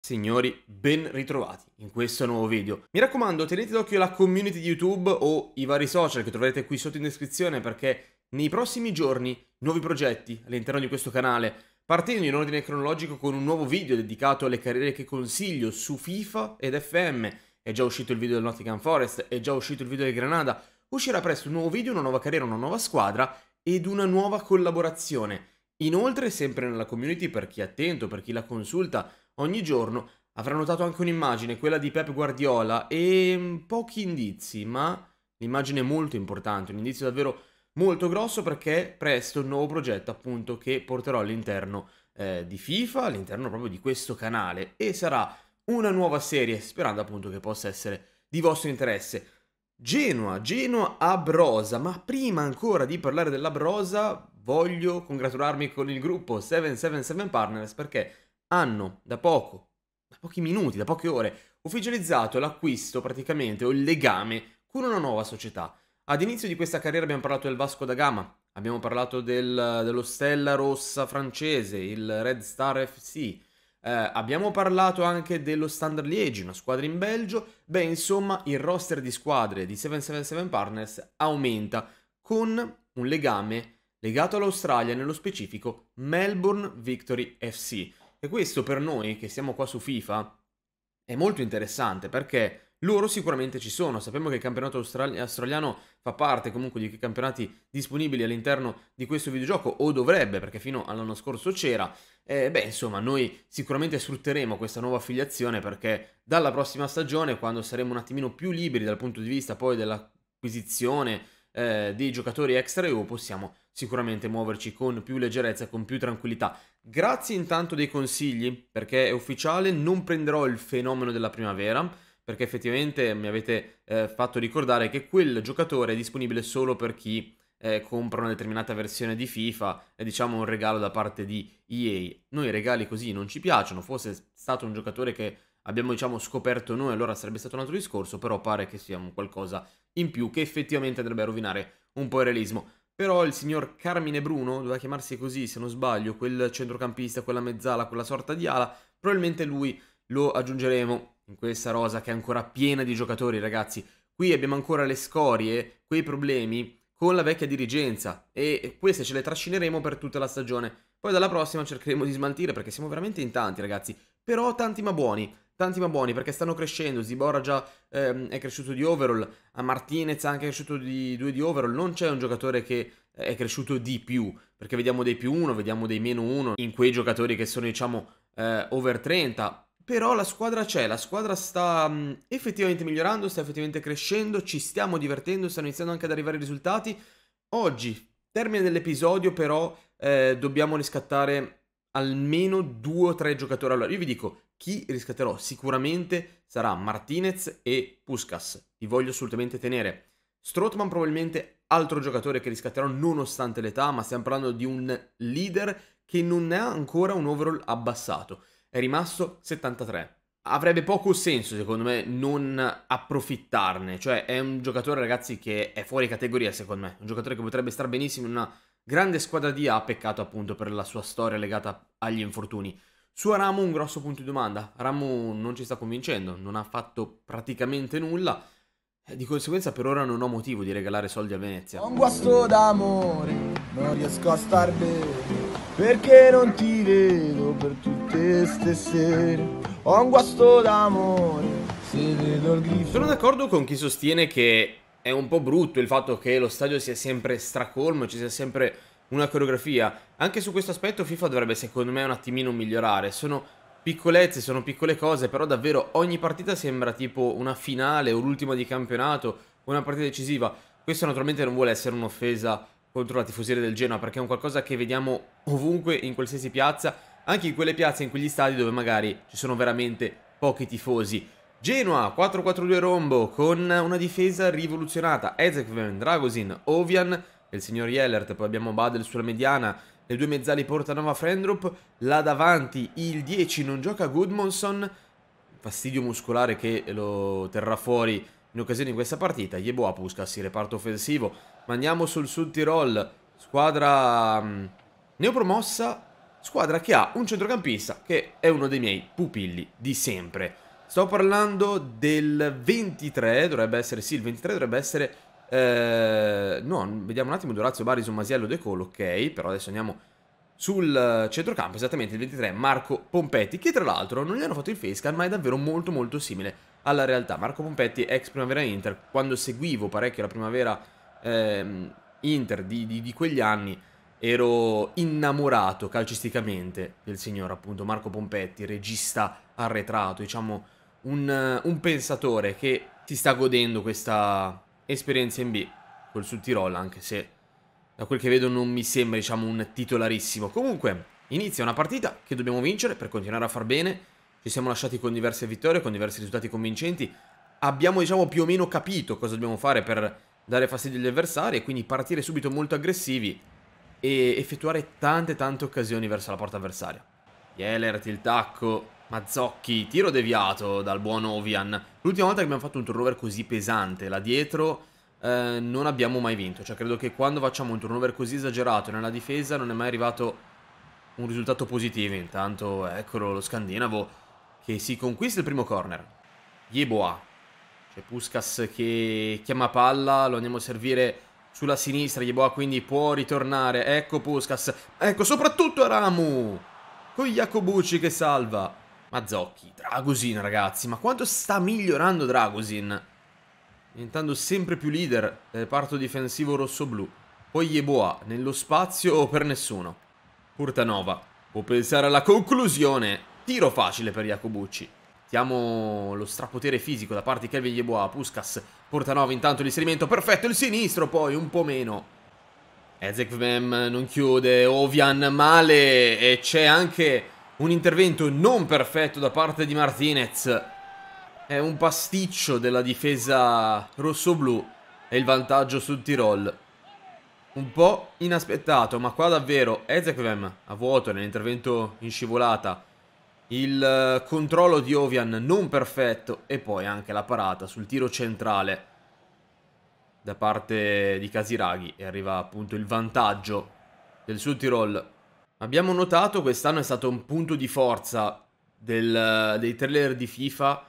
Signori, ben ritrovati in questo nuovo video. Mi raccomando, tenete d'occhio la community di YouTube o i vari social che troverete qui sotto in descrizione perché nei prossimi giorni nuovi progetti all'interno di questo canale Partendo in ordine cronologico con un nuovo video dedicato alle carriere che consiglio su FIFA ed FM, è già uscito il video del Nottingham Forest, è già uscito il video del Granada, uscirà presto un nuovo video, una nuova carriera, una nuova squadra ed una nuova collaborazione. Inoltre, sempre nella community, per chi è attento, per chi la consulta ogni giorno, avrà notato anche un'immagine, quella di Pep Guardiola, e pochi indizi, ma l'immagine è molto importante, un indizio davvero importante molto grosso perché presto un nuovo progetto appunto che porterò all'interno eh, di FIFA, all'interno proprio di questo canale e sarà una nuova serie sperando appunto che possa essere di vostro interesse. Genoa, Genoa Abrosa, ma prima ancora di parlare dell'Abrosa voglio congratularmi con il gruppo 777 Partners perché hanno da poco, da pochi minuti, da poche ore, ufficializzato l'acquisto praticamente o il legame con una nuova società. Ad inizio di questa carriera abbiamo parlato del Vasco da Gama, abbiamo parlato del, dello Stella Rossa francese, il Red Star FC, eh, abbiamo parlato anche dello Standard Liege, una squadra in Belgio. Beh, insomma, il roster di squadre di 777 Partners aumenta con un legame legato all'Australia, nello specifico Melbourne Victory FC. E questo per noi che siamo qua su FIFA è molto interessante perché loro sicuramente ci sono. Sappiamo che il campionato australi- australiano fa parte comunque di campionati disponibili all'interno di questo videogioco, o dovrebbe, perché fino all'anno scorso c'era. Eh, beh, insomma, noi sicuramente sfrutteremo questa nuova affiliazione perché dalla prossima stagione, quando saremo un attimino più liberi dal punto di vista poi dell'acquisizione eh, dei giocatori extra EU, possiamo sicuramente muoverci con più leggerezza, con più tranquillità. Grazie intanto dei consigli, perché è ufficiale, non prenderò il fenomeno della primavera perché effettivamente mi avete eh, fatto ricordare che quel giocatore è disponibile solo per chi eh, compra una determinata versione di FIFA, è diciamo un regalo da parte di EA. Noi regali così non ci piacciono, fosse stato un giocatore che abbiamo diciamo scoperto noi, allora sarebbe stato un altro discorso, però pare che sia un qualcosa in più che effettivamente andrebbe a rovinare un po' il realismo. Però il signor Carmine Bruno, doveva chiamarsi così se non sbaglio, quel centrocampista, quella mezzala, quella sorta di ala, probabilmente lui lo aggiungeremo in questa rosa che è ancora piena di giocatori, ragazzi. Qui abbiamo ancora le scorie, quei problemi con la vecchia dirigenza e queste ce le trascineremo per tutta la stagione. Poi dalla prossima cercheremo di smaltire perché siamo veramente in tanti, ragazzi. Però tanti ma buoni, tanti ma buoni perché stanno crescendo. Zibora già ehm, è cresciuto di overall, a Martinez anche è cresciuto di due di overall. Non c'è un giocatore che è cresciuto di più perché vediamo dei più uno, vediamo dei meno uno in quei giocatori che sono diciamo eh, over 30 però la squadra c'è, la squadra sta mm, effettivamente migliorando, sta effettivamente crescendo, ci stiamo divertendo, stanno iniziando anche ad arrivare i risultati. Oggi, termine dell'episodio, però eh, dobbiamo riscattare almeno due o tre giocatori. Allora, io vi dico, chi riscatterò sicuramente sarà Martinez e Puskas. Li voglio assolutamente tenere. Strotman probabilmente altro giocatore che riscatterò nonostante l'età, ma stiamo parlando di un leader che non ha ancora un overall abbassato è rimasto 73. Avrebbe poco senso, secondo me, non approfittarne. Cioè, è un giocatore, ragazzi, che è fuori categoria, secondo me. Un giocatore che potrebbe star benissimo in una grande squadra di A, peccato appunto per la sua storia legata agli infortuni. Su Aramu un grosso punto di domanda. Aramu non ci sta convincendo, non ha fatto praticamente nulla. Eh, di conseguenza per ora non ho motivo di regalare soldi a Venezia. Ho un guasto d'amore, non riesco a star bene, perché non ti vedo per tutti te stessere. Ho un guasto d'amore. Se vedo il grifo. Sono d'accordo con chi sostiene che è un po' brutto il fatto che lo stadio sia sempre stracolmo, ci sia sempre una coreografia. Anche su questo aspetto FIFA dovrebbe secondo me un attimino migliorare. Sono piccolezze, sono piccole cose, però davvero ogni partita sembra tipo una finale o l'ultima di campionato, una partita decisiva. Questo naturalmente non vuole essere un'offesa contro la tifoseria del Genoa perché è un qualcosa che vediamo ovunque in qualsiasi piazza anche in quelle piazze, in quegli stadi dove magari ci sono veramente pochi tifosi. Genoa 4-4-2 rombo con una difesa rivoluzionata, Ezekven, Dragosin, Ovian, il signor Jellert, poi abbiamo Badel sulla mediana, le due mezzali Portanova Frendrup, là davanti il 10 non gioca Goodmonson, fastidio muscolare che lo terrà fuori in occasione di questa partita, Yeboa Puskas, reparto offensivo, ma andiamo sul Sud Tirol, squadra mm, neopromossa squadra che ha un centrocampista che è uno dei miei pupilli di sempre. Sto parlando del 23, dovrebbe essere, sì, il 23 dovrebbe essere... Eh, no, vediamo un attimo, Dorazio Barison, Masiello, De Colo, ok, però adesso andiamo sul centrocampo, esattamente il 23, Marco Pompetti, che tra l'altro non gli hanno fatto il facecam, ma è davvero molto molto simile alla realtà. Marco Pompetti, ex Primavera Inter, quando seguivo parecchio la Primavera eh, Inter di, di, di quegli anni, ero innamorato calcisticamente del signor appunto Marco Pompetti, regista arretrato, diciamo un, un pensatore che si sta godendo questa esperienza in B col Sud Tirol, anche se da quel che vedo non mi sembra diciamo un titolarissimo. Comunque inizia una partita che dobbiamo vincere per continuare a far bene, ci siamo lasciati con diverse vittorie, con diversi risultati convincenti, abbiamo diciamo più o meno capito cosa dobbiamo fare per dare fastidio agli avversari e quindi partire subito molto aggressivi e effettuare tante tante occasioni verso la porta avversaria. Jelert il tacco, Mazzocchi, tiro deviato dal buon Ovian. L'ultima volta che abbiamo fatto un turnover così pesante là dietro eh, non abbiamo mai vinto. Cioè credo che quando facciamo un turnover così esagerato nella difesa non è mai arrivato un risultato positivo. Intanto eccolo lo scandinavo che si conquista il primo corner. Yeboa. C'è Puskas che chiama palla, lo andiamo a servire sulla sinistra. Yeboah quindi può ritornare. Ecco Puskas. Ecco soprattutto Aramu. Con Jacobucci che salva. Mazzocchi. Dragosin ragazzi. Ma quanto sta migliorando Dragosin. Diventando sempre più leader del reparto difensivo rosso-blu. Poi Yeboah nello spazio o per nessuno. Purtanova può pensare alla conclusione. Tiro facile per Jacobucci. Diamo lo strapotere fisico da parte di Kelvin Yeboah. Puskas, porta 9 intanto l'inserimento. Perfetto, il sinistro poi, un po' meno. Ezekvem non chiude, Ovian male e c'è anche un intervento non perfetto da parte di Martinez. È un pasticcio della difesa rossoblù e il vantaggio sul Tirol. Un po' inaspettato, ma qua davvero Ezekvem a vuoto nell'intervento in scivolata il eh, controllo di Ovian non perfetto e poi anche la parata sul tiro centrale da parte di Casiraghi e arriva appunto il vantaggio del Sud Tirol. Abbiamo notato quest'anno è stato un punto di forza del, eh, dei trailer di FIFA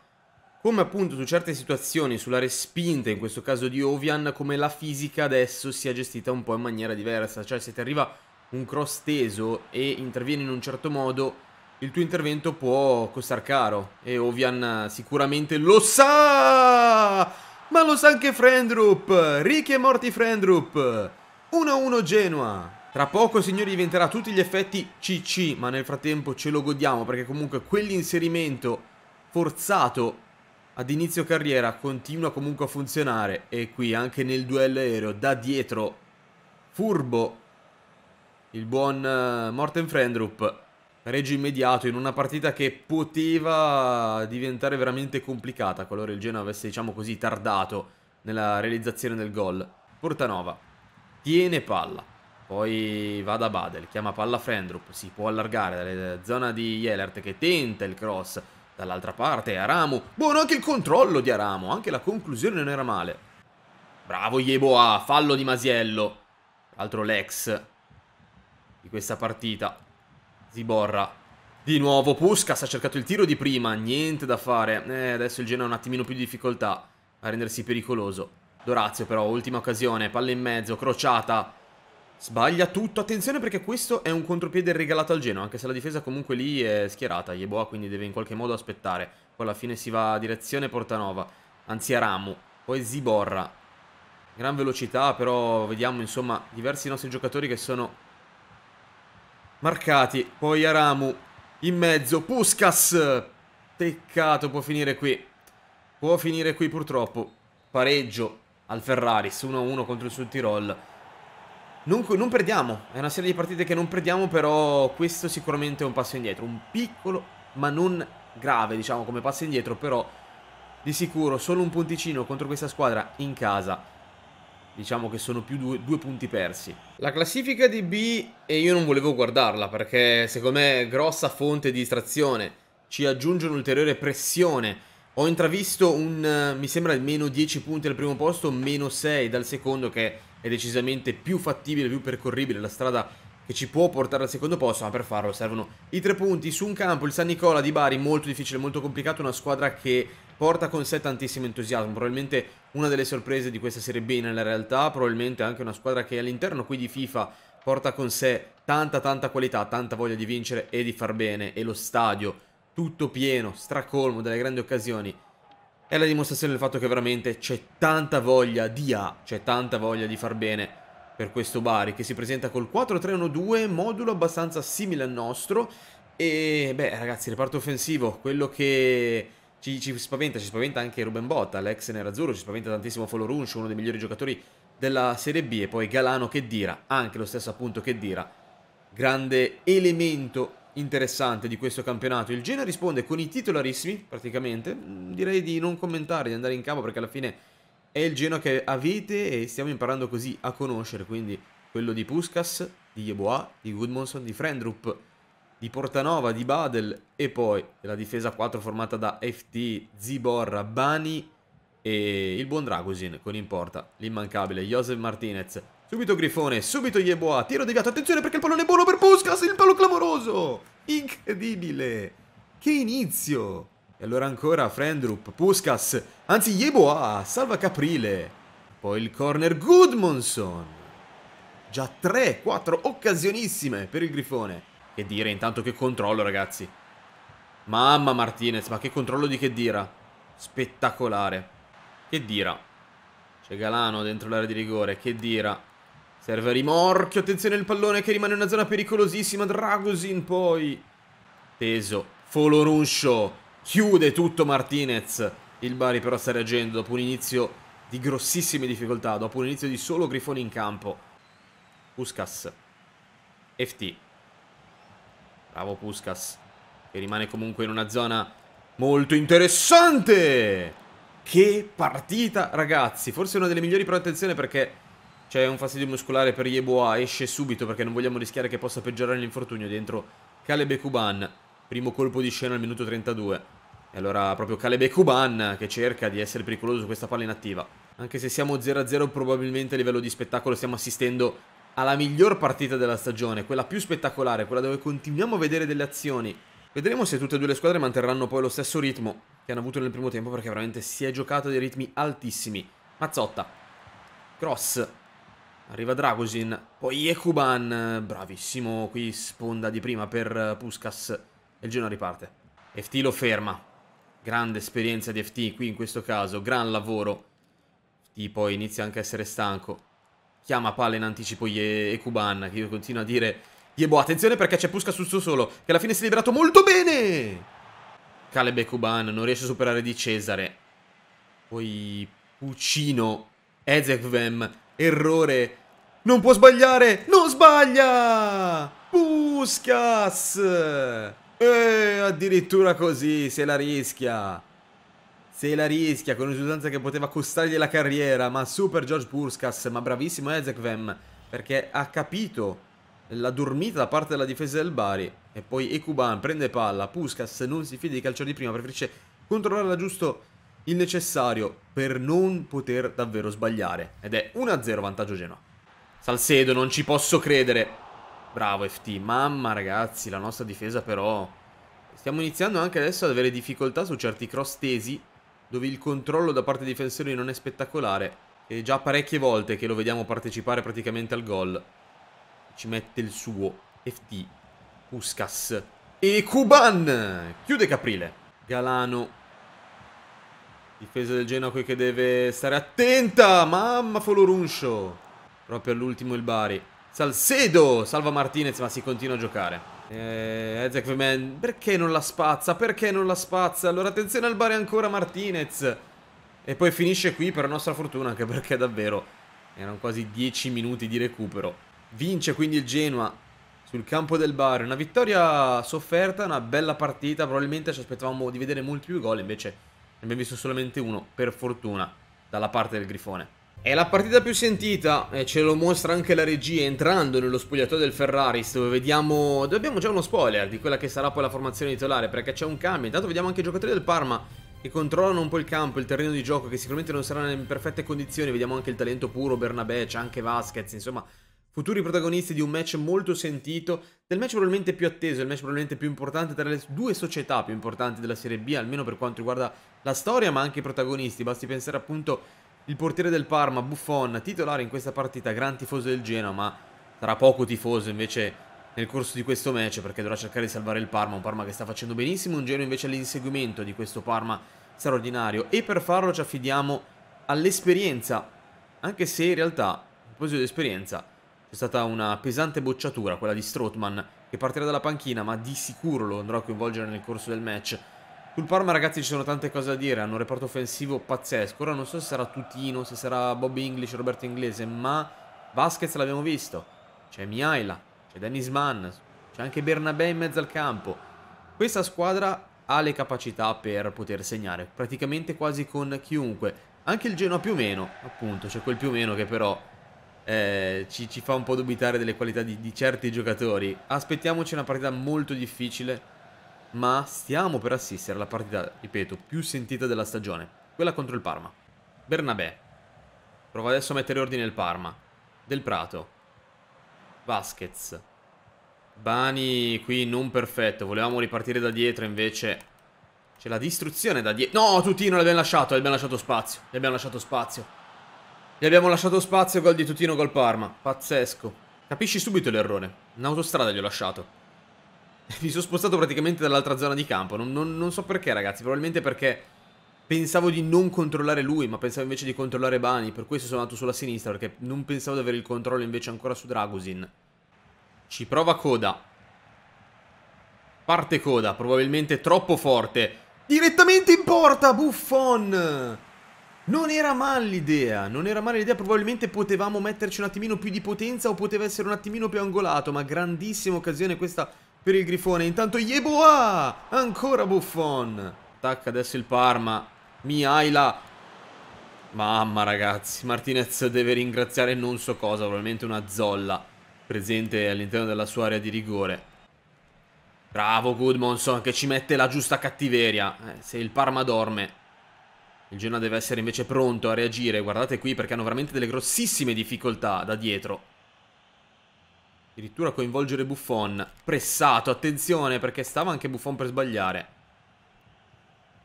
come appunto su certe situazioni, sulla respinta in questo caso di Ovian, come la fisica adesso sia gestita un po' in maniera diversa, cioè se ti arriva un cross teso e interviene in un certo modo il tuo intervento può costare caro. E Ovian eh, sicuramente lo sa! Ma lo sa anche Friendrup! Ricchi e morti Friendrup! 1-1 Genoa! Tra poco, signori, diventerà a tutti gli effetti CC, ma nel frattempo ce lo godiamo perché comunque quell'inserimento forzato ad inizio carriera continua comunque a funzionare e qui anche nel duello aereo da dietro furbo il buon uh, Morten Friendrup reggio immediato in una partita che poteva diventare veramente complicata qualora il Genoa avesse, diciamo così, tardato nella realizzazione del gol. Portanova tiene palla, poi va da Badel, chiama palla Frendrup, si può allargare dalla zona di Jelert che tenta il cross, dall'altra parte Aramu, buono anche il controllo di Aramu, anche la conclusione non era male. Bravo Yeboa, fallo di Masiello, altro l'ex di questa partita. Ziborra. Di nuovo Puskas ha cercato il tiro di prima, niente da fare. Eh, adesso il Genoa ha un attimino più di difficoltà a rendersi pericoloso. Dorazio però, ultima occasione, palla in mezzo, crociata. Sbaglia tutto, attenzione perché questo è un contropiede regalato al Genoa, anche se la difesa comunque lì è schierata. Yeboa quindi deve in qualche modo aspettare. Poi alla fine si va a direzione Portanova, anzi Aramu, poi Ziborra. Gran velocità però vediamo insomma diversi nostri giocatori che sono Marcati, poi Aramu in mezzo, Puskas. Peccato, può finire qui. Può finire qui purtroppo. Pareggio al Ferraris, 1-1 contro il Sud Tirol. Non, non, perdiamo, è una serie di partite che non perdiamo, però questo sicuramente è un passo indietro. Un piccolo, ma non grave, diciamo, come passo indietro, però di sicuro solo un punticino contro questa squadra in casa diciamo che sono più due, due, punti persi. La classifica di B, e io non volevo guardarla perché secondo me è grossa fonte di distrazione, ci aggiunge un'ulteriore pressione. Ho intravisto un, mi sembra, meno 10 punti al primo posto, meno 6 dal secondo che è decisamente più fattibile, più percorribile la strada che ci può portare al secondo posto, ma per farlo servono i tre punti su un campo, il San Nicola di Bari, molto difficile, molto complicato, una squadra che porta con sé tantissimo entusiasmo, probabilmente una delle sorprese di questa Serie B nella realtà, probabilmente anche una squadra che all'interno qui di FIFA porta con sé tanta tanta qualità, tanta voglia di vincere e di far bene e lo stadio tutto pieno, stracolmo delle grandi occasioni è la dimostrazione del fatto che veramente c'è tanta voglia di A, c'è tanta voglia di far bene per questo Bari che si presenta col 4-3-1-2, modulo abbastanza simile al nostro e beh ragazzi, reparto offensivo, quello che ci, ci, spaventa, ci spaventa anche Ruben Botta, l'ex nerazzurro, ci spaventa tantissimo Follow Runcio, uno dei migliori giocatori della Serie B, e poi Galano che dira, anche lo stesso appunto che dira. Grande elemento interessante di questo campionato. Il Genoa risponde con i titolarissimi, praticamente. Mm, direi di non commentare, di andare in campo, perché alla fine è il Genoa che avete e stiamo imparando così a conoscere, quindi quello di Puskas, di Yeboah, di Goodmonson, di Frendrup di Portanova, di Badel e poi la difesa 4 formata da FT, Ziborra, Bani e il buon Dragosin con in porta l'immancabile Josef Martinez. Subito Grifone, subito Yeboa, tiro deviato, attenzione perché il pallone è buono per Puskas, il palo clamoroso! Incredibile! Che inizio! E allora ancora Frendrup, Puskas, anzi Yeboa, salva Caprile. Poi il corner Goodmonson. Già 3-4 occasionissime per il Grifone. Che dire, intanto che controllo, ragazzi. Mamma Martinez, ma che controllo di che dira. Spettacolare. Che dira. C'è Galano dentro l'area di rigore, che dira. Serve rimorchio, attenzione il pallone che rimane in una zona pericolosissima, Dragosin poi. Teso Foloruscio, chiude tutto Martinez. Il Bari però sta reagendo dopo un inizio di grossissime difficoltà, dopo un inizio di solo Grifoni in campo. Puskas, FT, Bravo Puskas. Che rimane comunque in una zona molto interessante. Che partita, ragazzi. Forse una delle migliori, però attenzione perché... C'è un fastidio muscolare per Yeboa, esce subito perché non vogliamo rischiare che possa peggiorare l'infortunio dentro Caleb Kuban. Primo colpo di scena al minuto 32. E allora proprio Caleb Kuban che cerca di essere pericoloso su questa palla inattiva. Anche se siamo 0-0 probabilmente a livello di spettacolo stiamo assistendo alla miglior partita della stagione, quella più spettacolare, quella dove continuiamo a vedere delle azioni. Vedremo se tutte e due le squadre manterranno poi lo stesso ritmo che hanno avuto nel primo tempo perché veramente si è giocato dei ritmi altissimi. Mazzotta, cross, arriva Dragosin, poi Ekuban, bravissimo qui sponda di prima per Puskas e il Genoa riparte. FT lo ferma, grande esperienza di FT qui in questo caso, gran lavoro. FT poi inizia anche a essere stanco chiama palla in anticipo Ye e Kuban, che io continuo a dire Yebo, attenzione perché c'è Puska sul suo solo, che alla fine si è liberato molto bene! Caleb e Kuban non riesce a superare di Cesare. Poi Puccino, Ezekvem, errore, non può sbagliare, non sbaglia! Puskas! E eh, addirittura così se la rischia. Se la rischia con un'esultanza che poteva costargli la carriera, ma super George Purskas, ma bravissimo Ezekvem, perché ha capito la dormita da parte della difesa del Bari. E poi Ekuban prende palla, Puskas non si fida di calcio di prima, preferisce controllare da giusto il necessario per non poter davvero sbagliare. Ed è 1-0 vantaggio Genoa. Salcedo, non ci posso credere. Bravo FT, mamma ragazzi, la nostra difesa però... Stiamo iniziando anche adesso ad avere difficoltà su certi cross tesi dove il controllo da parte dei difensori non è spettacolare e già parecchie volte che lo vediamo partecipare praticamente al gol ci mette il suo FT Puskas e Kuban chiude Caprile Galano difesa del Genoa che deve stare attenta mamma Foloruncio proprio all'ultimo il Bari Salcedo salva Martinez ma si continua a giocare eh, Ezekman, perché non la spazza? Perché non la spazza? Allora attenzione al bar ancora Martinez. E poi finisce qui per nostra fortuna, anche perché davvero erano quasi 10 minuti di recupero. Vince quindi il Genoa sul campo del bar. Una vittoria sofferta, una bella partita. Probabilmente ci aspettavamo di vedere molti più gol, invece ne abbiamo visto solamente uno, per fortuna, dalla parte del Grifone. È la partita più sentita e ce lo mostra anche la regia entrando nello spogliatoio del Ferraris dove vediamo, dove abbiamo già uno spoiler di quella che sarà poi la formazione titolare perché c'è un cambio, intanto vediamo anche i giocatori del Parma che controllano un po' il campo, il terreno di gioco che sicuramente non sarà in perfette condizioni, vediamo anche il talento puro Bernabé, c'è anche Vasquez, insomma futuri protagonisti di un match molto sentito, del match probabilmente più atteso, il match probabilmente più importante tra le due società più importanti della Serie B almeno per quanto riguarda la storia ma anche i protagonisti, basti pensare appunto il portiere del Parma, Buffon, titolare in questa partita, gran tifoso del Genoa, ma sarà poco tifoso invece nel corso di questo match perché dovrà cercare di salvare il Parma, un Parma che sta facendo benissimo, un Genoa invece all'inseguimento di questo Parma straordinario e per farlo ci affidiamo all'esperienza, anche se in realtà, a proposito di esperienza, c'è stata una pesante bocciatura, quella di Strootman, che partirà dalla panchina ma di sicuro lo andrà a coinvolgere nel corso del match sul Parma ragazzi ci sono tante cose da dire, hanno un reparto offensivo pazzesco, ora non so se sarà Tutino, se sarà Bobby English, Roberto Inglese, ma Vasquez l'abbiamo visto, c'è Miaila, c'è Dennis Mann, c'è anche Bernabé in mezzo al campo. Questa squadra ha le capacità per poter segnare, praticamente quasi con chiunque. Anche il Genoa più o meno, appunto, c'è quel più o meno che però eh, ci, ci, fa un po' dubitare delle qualità di, di certi giocatori. Aspettiamoci una partita molto difficile ma stiamo per assistere alla partita, ripeto, più sentita della stagione, quella contro il Parma. Bernabé. Prova adesso a mettere ordine il Parma. Del Prato. Vasquez. Bani qui non perfetto, volevamo ripartire da dietro invece c'è la distruzione da dietro. No, Tutino l'abbiamo lasciato, l'abbiamo lasciato spazio. Gli abbiamo lasciato spazio. Gli abbiamo lasciato spazio, gol di Tutino, col Parma. Pazzesco. Capisci subito l'errore. Un'autostrada gli ho lasciato. Mi sono spostato praticamente dall'altra zona di campo. Non, non, non, so perché, ragazzi. Probabilmente perché pensavo di non controllare lui, ma pensavo invece di controllare Bani. Per questo sono andato sulla sinistra, perché non pensavo di avere il controllo invece ancora su Dragusin. Ci prova Coda. Parte Coda, probabilmente troppo forte. Direttamente in porta, Buffon! Non era male l'idea, non era male l'idea, probabilmente potevamo metterci un attimino più di potenza o poteva essere un attimino più angolato, ma grandissima occasione questa per il Grifone. Intanto Yeboah! Ancora Buffon! Attacca adesso il Parma. Miaila. Mamma ragazzi, Martinez deve ringraziare non so cosa, probabilmente una zolla presente all'interno della sua area di rigore. Bravo Goodmonson che ci mette la giusta cattiveria. Eh, se il Parma dorme, il Genoa deve essere invece pronto a reagire. Guardate qui perché hanno veramente delle grossissime difficoltà da dietro. Addirittura coinvolgere Buffon. Pressato, attenzione, perché stava anche Buffon per sbagliare.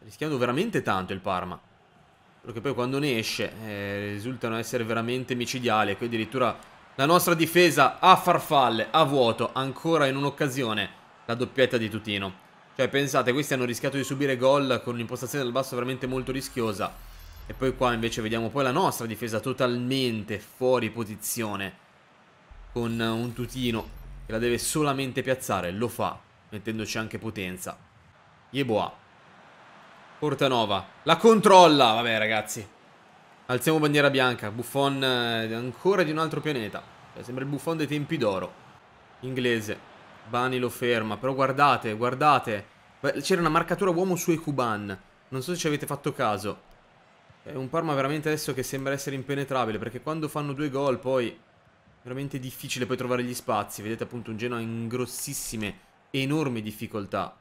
Rischiando veramente tanto il Parma. Solo che poi quando ne esce eh, risultano essere veramente micidiali. Qui ecco, addirittura la nostra difesa a farfalle, a vuoto, ancora in un'occasione. La doppietta di Tutino. Cioè, pensate, questi hanno rischiato di subire gol con un'impostazione dal basso veramente molto rischiosa. E poi qua invece vediamo poi la nostra difesa totalmente fuori posizione con un tutino che la deve solamente piazzare, lo fa, mettendoci anche potenza. Yeboa. Portanova. La controlla! Vabbè, ragazzi. Alziamo bandiera bianca. Buffon eh, ancora di un altro pianeta. Cioè, sembra il Buffon dei tempi d'oro. Inglese. Bani lo ferma. Però guardate, guardate. C'era una marcatura uomo su Ekuban. Non so se ci avete fatto caso. È eh, un Parma veramente adesso che sembra essere impenetrabile. Perché quando fanno due gol poi veramente difficile poi trovare gli spazi. Vedete appunto un Genoa in grossissime, enormi difficoltà.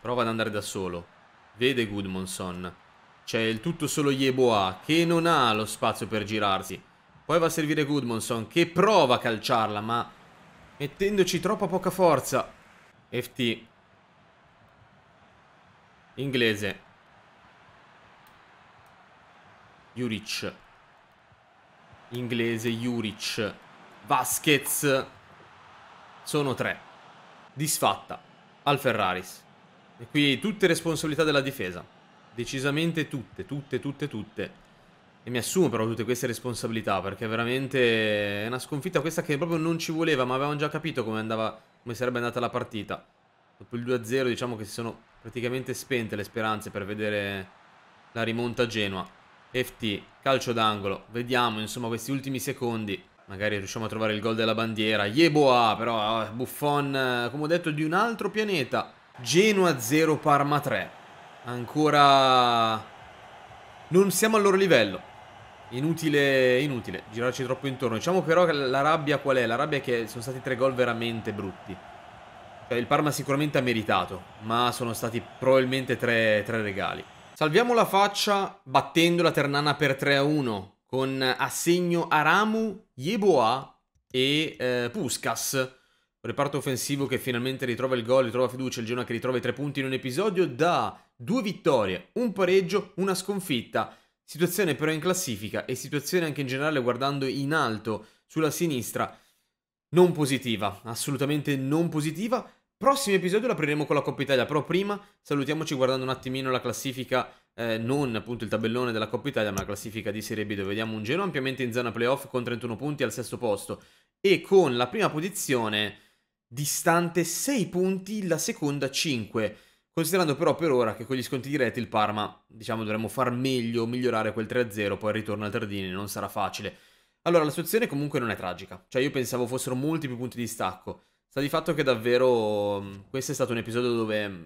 Prova ad andare da solo. Vede Goodmanson. C'è il tutto solo Yeboa che non ha lo spazio per girarsi. Poi va a servire Goodmanson che prova a calciarla ma mettendoci troppa poca forza. FT. Inglese. Juric. Inglese Juric. Vasquez. Sono tre. Disfatta. Al Ferraris. E qui tutte responsabilità della difesa. Decisamente tutte, tutte, tutte, tutte. E mi assumo però tutte queste responsabilità perché veramente è una sconfitta questa che proprio non ci voleva, ma avevamo già capito come, andava, come sarebbe andata la partita. Dopo il 2-0 diciamo che si sono praticamente spente le speranze per vedere la rimonta a Genoa. FT, calcio d'angolo, vediamo insomma questi ultimi secondi. Magari riusciamo a trovare il gol della bandiera. Yeboa, però eh, Buffon, eh, come ho detto, di un altro pianeta. Genoa 0, Parma 3. Ancora... Non siamo al loro livello. Inutile, inutile, girarci troppo intorno. Diciamo però che la rabbia qual è? La rabbia è che sono stati tre gol veramente brutti. Cioè, il Parma sicuramente ha meritato, ma sono stati probabilmente tre, tre regali. Salviamo la faccia battendo la Ternana per 3-1 con assegno Aramu, Yeboah e eh, Puskas. reparto offensivo che finalmente ritrova il gol, ritrova fiducia, il Genoa che ritrova i tre punti in un episodio da due vittorie, un pareggio, una sconfitta. Situazione però in classifica e situazione anche in generale guardando in alto sulla sinistra non positiva, assolutamente non positiva, Prossimo episodio lo apriremo con la Coppa Italia, però prima salutiamoci guardando un attimino la classifica, eh, non appunto il tabellone della Coppa Italia, ma la classifica di Serie B dove vediamo un Genoa ampiamente in zona playoff con 31 punti al sesto posto e con la prima posizione distante 6 punti, la seconda 5. Considerando però per ora che con gli sconti diretti il Parma, diciamo, dovremmo far meglio, migliorare quel 3-0, poi il ritorno al Tardini non sarà facile. Allora, la situazione comunque non è tragica, cioè io pensavo fossero molti più punti di stacco. Sta di fatto che davvero mm, questo è stato un episodio dove mm,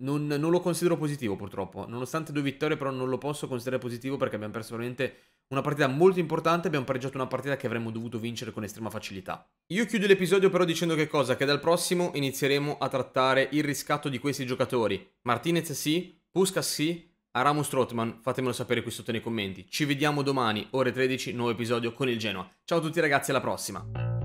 non, non, lo considero positivo purtroppo, nonostante due vittorie però non lo posso considerare positivo perché abbiamo perso veramente una partita molto importante, abbiamo pareggiato una partita che avremmo dovuto vincere con estrema facilità. Io chiudo l'episodio però dicendo che cosa? Che dal prossimo inizieremo a trattare il riscatto di questi giocatori. Martinez sì, Puskas sì, Aramus Trotman, fatemelo sapere qui sotto nei commenti. Ci vediamo domani, ore 13, nuovo episodio con il Genoa. Ciao a tutti ragazzi, alla prossima!